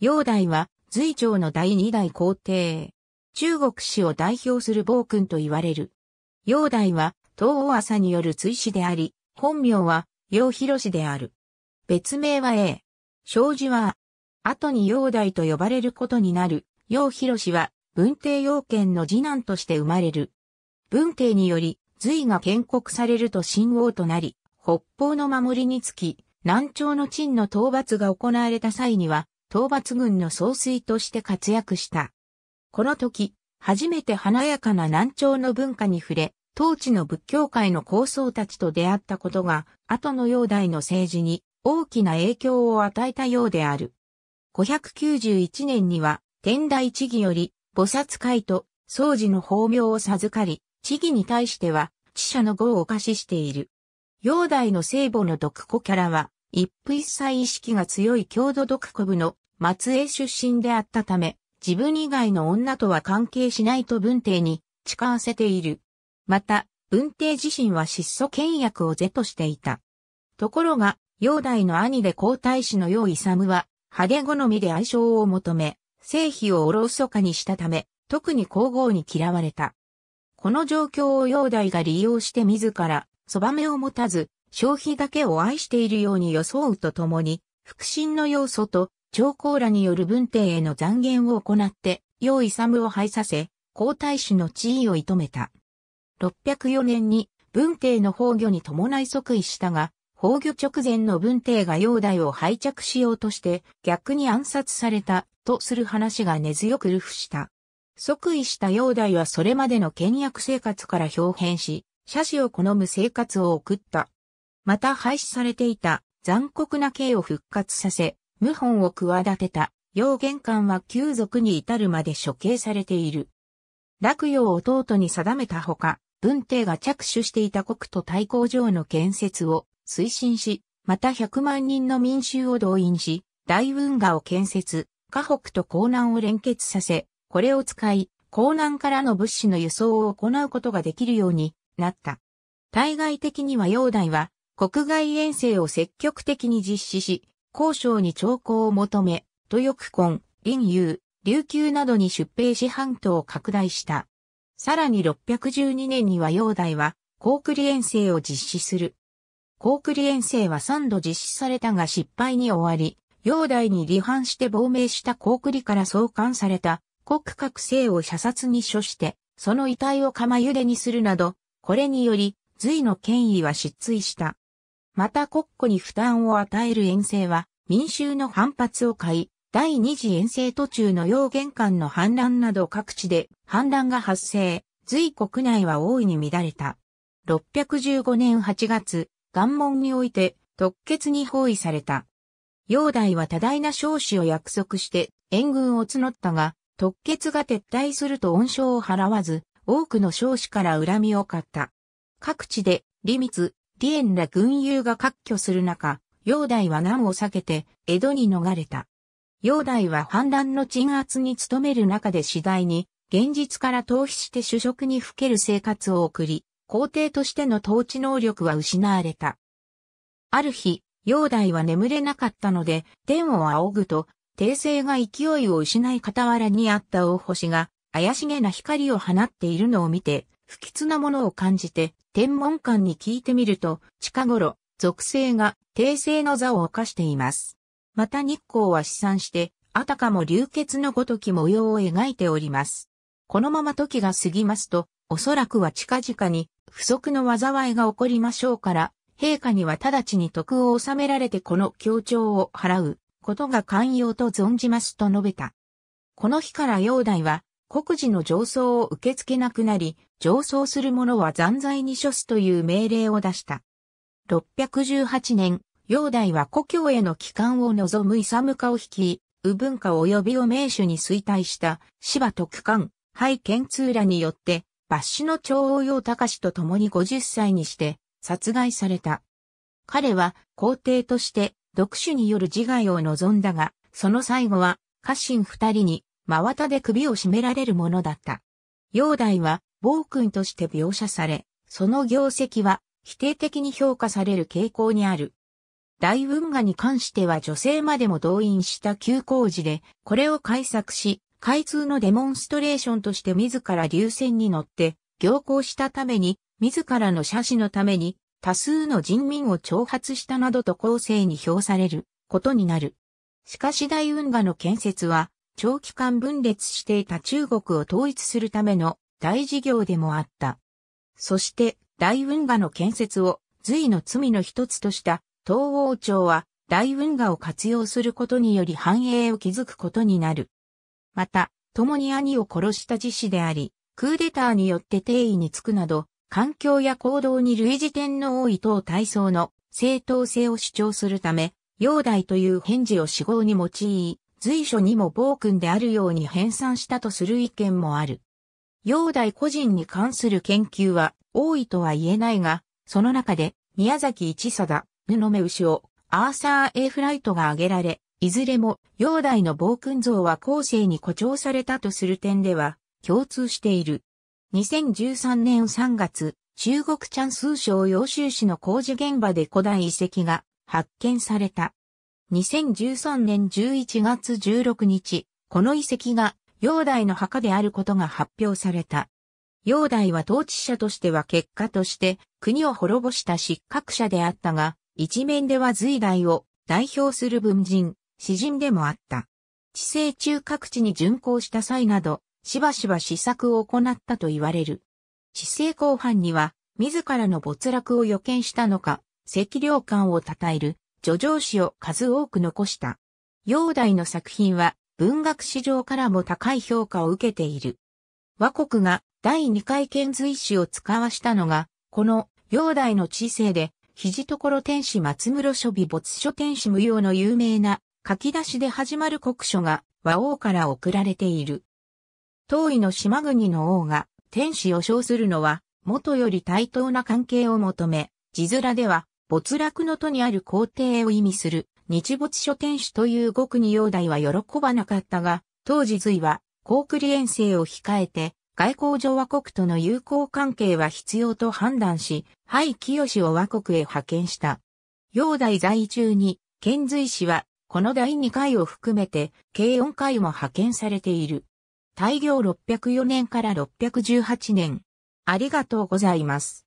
煬大は、隋朝の第二代皇帝。中国史を代表する暴君と言われる。煬大は、東欧朝による追試であり、本名は、陽広氏である。別名は A。障子は、後に煬大と呼ばれることになる、陽広氏は、文帝陽賢の次男として生まれる。文帝により、隋が建国されると新王となり、北方の守りにつき、南朝の陳の討伐が行われた際には、討伐軍の総帥として活躍した。この時、初めて華やかな南朝の文化に触れ、当地の仏教界の高僧たちと出会ったことが、後の煬代の政治に大きな影響を与えたようである。591年には、天台地義より、菩薩会と、宗寺の法名を授かり、地義に対しては、知者の語をお貸ししている。煬代の聖母の独子キャラは、一夫一妻意識が強い郷土独古部の松江出身であったため、自分以外の女とは関係しないと文帝に誓わせている。また、文帝自身は質素倹約を是としていた。ところが、煬代の兄で皇太子の楊勇は、派手好みで愛称を求め、正否をおろそかにしたため、特に皇后に嫌われた。この状況を煬代が利用して自ら、そばめを持たず、消費だけを愛しているように装うとともに、腹心の要素と長考らによる文帝への残言を行って、用意サムを廃させ、皇太子の地位を射止めた。604年に文帝の崩御に伴い即位したが、崩御直前の文帝が煬帝を拝着しようとして逆に暗殺されたとする話が根強く流布した。即位した煬帝はそれまでの倹約生活から表変し、写死を好む生活を送った。また廃止されていた残酷な刑を復活させ、謀反を企てた、楊玄関は旧族に至るまで処刑されている。洛陽を弟に定めたほか、文帝が着手していた国土対抗城の建設を推進し、また100万人の民衆を動員し、大運河を建設、河北と江南を連結させ、これを使い、江南からの物資の輸送を行うことができるようになった。対外的には煬帝は国外遠征を積極的に実施し、交渉に兆候を求め、豊久根、林雄、琉球などに出兵し半島を拡大した。さらに612年には煬帝は、高栗遠征を実施する。高栗遠征は3度実施されたが失敗に終わり、煬帝に離反して亡命した高栗から送還された国覚醒を射殺に処して、その遺体を釜茹でにするなど、これにより、隋の権威は失墜した。また国庫に負担を与える遠征は民衆の反発を買い、第二次遠征途中の要玄関の反乱など各地で反乱が発生、随国内は大いに乱れた。615年8月、岩門において特決に包囲された。煬帝は多大な少子を約束して援軍を募ったが、特決が撤退すると恩賞を払わず、多くの少子から恨みを買った。各地で、利密、ィエンら軍友が割拠する中、煬帝は難を避けて江戸に逃れた。煬帝は反乱の鎮圧に努める中で次第に、現実から逃避して主食にふける生活を送り、皇帝としての統治能力は失われた。ある日、煬帝は眠れなかったので、天を仰ぐと、帝政が勢いを失い傍らにあった大星が、怪しげな光を放っているのを見て、不吉なものを感じて、天文館に聞いてみると、近頃、属性が訂正の座を犯しています。また日光は試算して、あたかも流血のごとき模様を描いております。このまま時が過ぎますと、おそらくは近々に不足の災いが起こりましょうから、陛下には直ちに徳を収められてこの協調を払うことが寛容と存じますと述べた。この日から煬帝は国事の上層を受け付けなくなり、上層する者は残罪に処すという命令を出した。618年、陽代は故郷への帰還を望むイサムカを率い、右文化及びを名手に衰退した芝徳官、廃剣通らによって、抜死の長王陽隆と共に50歳にして殺害された。彼は皇帝として独書による自害を望んだが、その最後は家臣二人に真綿で首を絞められるものだった。煬帝は暴君として描写され、その業績は否定的に評価される傾向にある。大運河に関しては女性までも動員した旧工事で、これを改作し、開通のデモンストレーションとして自ら流線に乗って、行行したために、自らの写真のために、多数の人民を挑発したなどと後世に評されることになる。しかし大運河の建設は、長期間分裂していた中国を統一するための大事業でもあった。そして大運河の建設を隋の罪の一つとした東王朝は大運河を活用することにより繁栄を築くことになる。また、共に兄を殺した自死であり、クーデターによって定位につくなど、環境や行動に類似天皇多い藤大層の正当性を主張するため、容代という返事を死亡に用い、随所にも暴君であるように編纂したとする意見もある。煬帝個人に関する研究は多いとは言えないが、その中で宮崎一貞、布目牛をアーサー・エーフライトが挙げられ、いずれも煬帝の暴君像は後世に誇張されたとする点では共通している。2013年3月、中国チャンスー省洋州市の工事現場で古代遺跡が発見された。2013年11月16日、この遺跡が、陽台の墓であることが発表された。陽台は統治者としては結果として、国を滅ぼした失格者であったが、一面では隋代を代表する文人、詩人でもあった。地政中各地に巡行した際など、しばしば試作を行ったと言われる。地政後半には、自らの没落を予見したのか、赤領官を称える叙情詩を数多く残した。陽代の作品は文学史上からも高い評価を受けている。和国が第二回遣隋使を使わしたのが、この陽代の知性で、肘所天使松室書美没書天使無用の有名な書き出しで始まる国書が和王から送られている。当位の島国の王が天使を称するのは、元より対等な関係を求め、字面では没落の都にある皇帝を意味する日没書天主という極に容代は喜ばなかったが、当時隋は、高句麗遠征を控えて、外交上和国との友好関係は必要と判断し、廃清を和国へ派遣した。容代在中に、遣隋使は、この第2回を含めて、計4回も派遣されている。大行604年から618年。ありがとうございます。